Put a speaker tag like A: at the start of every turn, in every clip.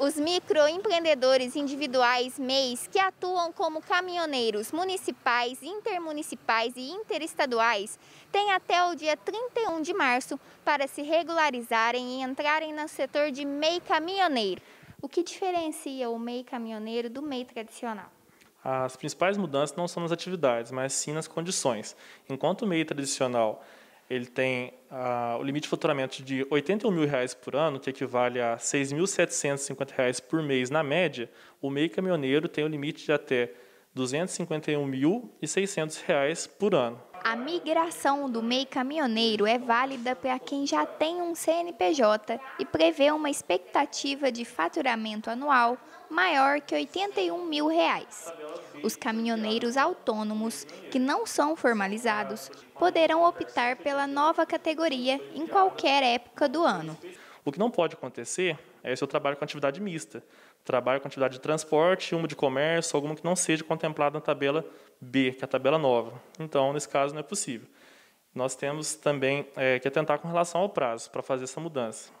A: Os microempreendedores individuais MEIs, que atuam como caminhoneiros municipais, intermunicipais e interestaduais, têm até o dia 31 de março para se regularizarem e entrarem no setor de MEI caminhoneiro. O que diferencia o MEI caminhoneiro do MEI tradicional?
B: As principais mudanças não são nas atividades, mas sim nas condições. Enquanto o MEI tradicional ele tem ah, o limite de faturamento de R$ 81 mil reais por ano, que equivale a R$ reais por mês na média, o meio caminhoneiro tem o limite de até R$ 251.600 por ano.
A: A migração do MEI caminhoneiro é válida para quem já tem um CNPJ e prevê uma expectativa de faturamento anual maior que R$ 81 mil. Reais. Os caminhoneiros autônomos, que não são formalizados, poderão optar pela nova categoria em qualquer época do ano.
B: O que não pode acontecer é Esse eu trabalho com atividade mista. Trabalho com atividade de transporte, uma de comércio, alguma que não seja contemplada na tabela B, que é a tabela nova. Então, nesse caso, não é possível. Nós temos também é, que atentar com relação ao prazo para fazer essa mudança.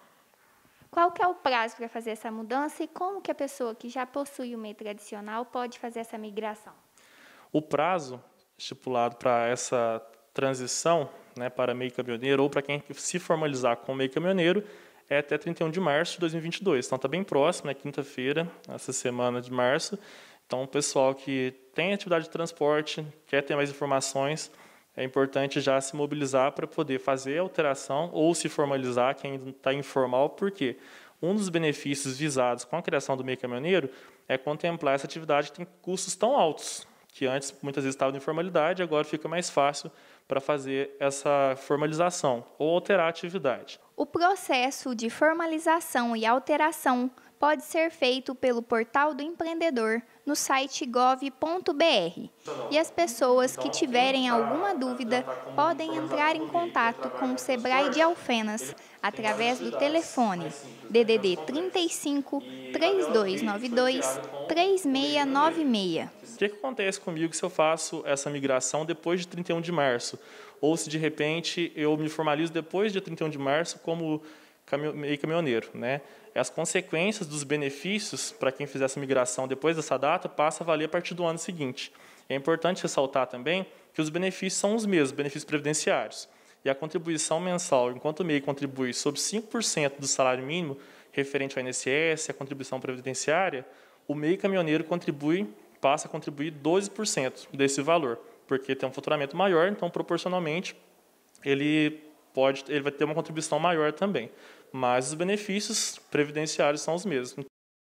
A: Qual que é o prazo para fazer essa mudança e como que a pessoa que já possui o MEI tradicional pode fazer essa migração?
B: O prazo estipulado para essa transição né, para MEI caminhoneiro ou para quem se formalizar com MEI caminhoneiro é até 31 de março de 2022. Então, está bem próximo, é quinta-feira, essa semana de março. Então, o pessoal que tem atividade de transporte, quer ter mais informações, é importante já se mobilizar para poder fazer a alteração ou se formalizar, quem ainda está informal, porque um dos benefícios visados com a criação do meio caminhoneiro é contemplar essa atividade que tem custos tão altos, que antes muitas vezes estava em informalidade, agora fica mais fácil para fazer essa formalização ou alterar a atividade.
A: O processo de formalização e alteração pode ser feito pelo portal do empreendedor no site gov.br. E as pessoas que tiverem alguma dúvida podem entrar em contato com o Sebrae de Alfenas através do telefone DDD 35 3292 3696.
B: O que acontece comigo se eu faço essa migração depois de 31 de março? ou se de repente eu me formalizo depois de 31 de março como meio caminhoneiro, né? As consequências dos benefícios para quem fizer essa migração depois dessa data passa a valer a partir do ano seguinte. É importante ressaltar também que os benefícios são os mesmos, benefícios previdenciários. E a contribuição mensal, enquanto o MEI contribui sobre 5% do salário mínimo referente ao INSS, a contribuição previdenciária, o MEI caminhoneiro contribui, passa a contribuir 12% desse valor porque tem um faturamento maior, então proporcionalmente ele pode, ele vai ter uma contribuição maior também. Mas os benefícios previdenciários são os mesmos.